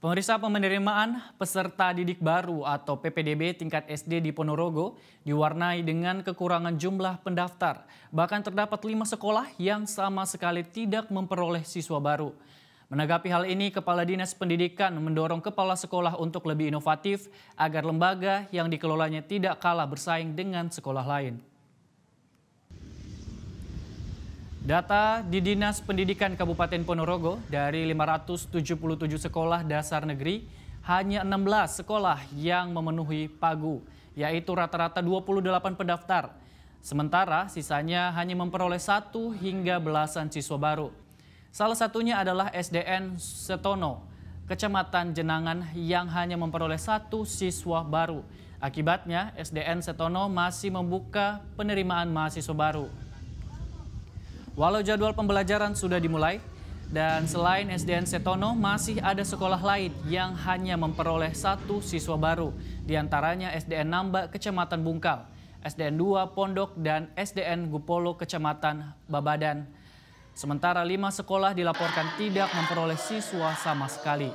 Pemeriksa penerimaan peserta didik baru atau PPDB tingkat SD di Ponorogo diwarnai dengan kekurangan jumlah pendaftar. Bahkan terdapat lima sekolah yang sama sekali tidak memperoleh siswa baru. Menanggapi hal ini, Kepala Dinas Pendidikan mendorong kepala sekolah untuk lebih inovatif agar lembaga yang dikelolanya tidak kalah bersaing dengan sekolah lain. Data di Dinas Pendidikan Kabupaten Ponorogo dari 577 sekolah dasar negeri, hanya 16 sekolah yang memenuhi pagu, yaitu rata-rata 28 pendaftar. Sementara sisanya hanya memperoleh satu hingga belasan siswa baru. Salah satunya adalah SDN Setono, Kecamatan Jenangan yang hanya memperoleh satu siswa baru. Akibatnya SDN Setono masih membuka penerimaan mahasiswa baru. Walau jadwal pembelajaran sudah dimulai, dan selain SDN Setono, masih ada sekolah lain yang hanya memperoleh satu siswa baru, diantaranya SDN Nambak Kecamatan Bungkal, SDN 2 Pondok, dan SDN Gupolo Kecamatan Babadan. Sementara lima sekolah dilaporkan tidak memperoleh siswa sama sekali.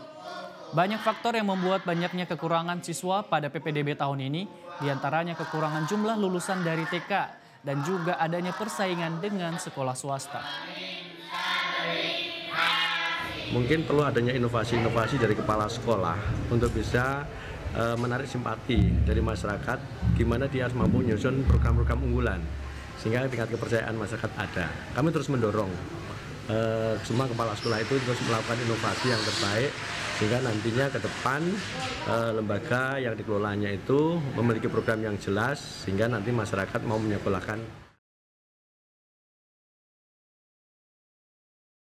Banyak faktor yang membuat banyaknya kekurangan siswa pada PPDB tahun ini, diantaranya kekurangan jumlah lulusan dari TK, dan juga adanya persaingan dengan sekolah swasta. Mungkin perlu adanya inovasi-inovasi dari kepala sekolah untuk bisa e, menarik simpati dari masyarakat gimana dia harus mampu nyusun program-program unggulan sehingga tingkat kepercayaan masyarakat ada. Kami terus mendorong eh, semua kepala sekolah itu terus melakukan inovasi yang terbaik sehingga nantinya ke depan eh, lembaga yang dikelolanya itu memiliki program yang jelas sehingga nanti masyarakat mau menyekolahkan